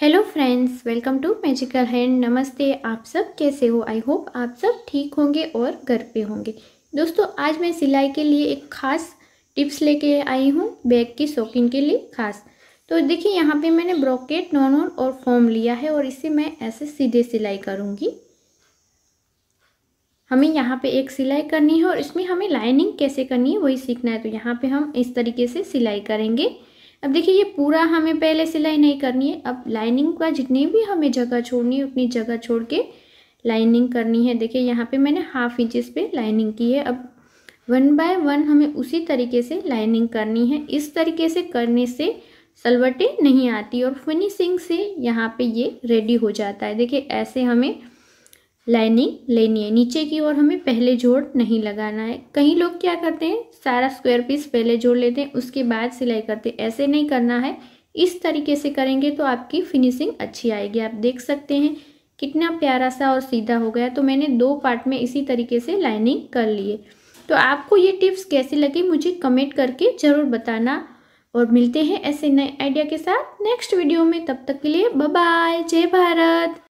hello friends welcome to magical hand नमस्ते आप सब कैसे हो आई होप आप सब ठीक होंगे और घर पे होंगे दोस्तों आज मैं सिलाई के लिए एक ख़ास टिप्स लेके आई हूँ बैग की शौकीन के लिए खास तो देखिए यहाँ पे मैंने ब्रॉकेट नॉन ऑन और फॉर्म लिया है और इसे मैं ऐसे सीधे सिलाई करूँगी हमें यहाँ पे एक सिलाई करनी है और इसमें हमें लाइनिंग कैसे करनी है वही सीखना है तो यहाँ पे हम इस तरीके से सिलाई करेंगे अब देखिए ये पूरा हमें पहले सिलाई नहीं करनी है अब लाइनिंग का जितनी भी हमें जगह छोड़नी है उतनी जगह छोड़ के लाइनिंग करनी है देखिए यहाँ पे मैंने हाफ इंचज पे लाइनिंग की है अब वन बाय वन हमें उसी तरीके से लाइनिंग करनी है इस तरीके से करने से सलवटें नहीं आती और फिनिशिंग से यहाँ पे ये रेडी हो जाता है देखिए ऐसे हमें लाइनिंग लेनी है नीचे की ओर हमें पहले जोड़ नहीं लगाना है कहीं लोग क्या करते हैं सारा स्क्वायर पीस पहले जोड़ लेते हैं उसके बाद सिलाई करते हैं ऐसे नहीं करना है इस तरीके से करेंगे तो आपकी फिनिशिंग अच्छी आएगी आप देख सकते हैं कितना प्यारा सा और सीधा हो गया तो मैंने दो पार्ट में इसी तरीके से लाइनिंग कर लिए तो आपको ये टिप्स कैसे लगे मुझे कमेंट करके ज़रूर बताना और मिलते हैं ऐसे नए आइडिया के साथ नेक्स्ट वीडियो में तब तक के लिए बाय जय भारत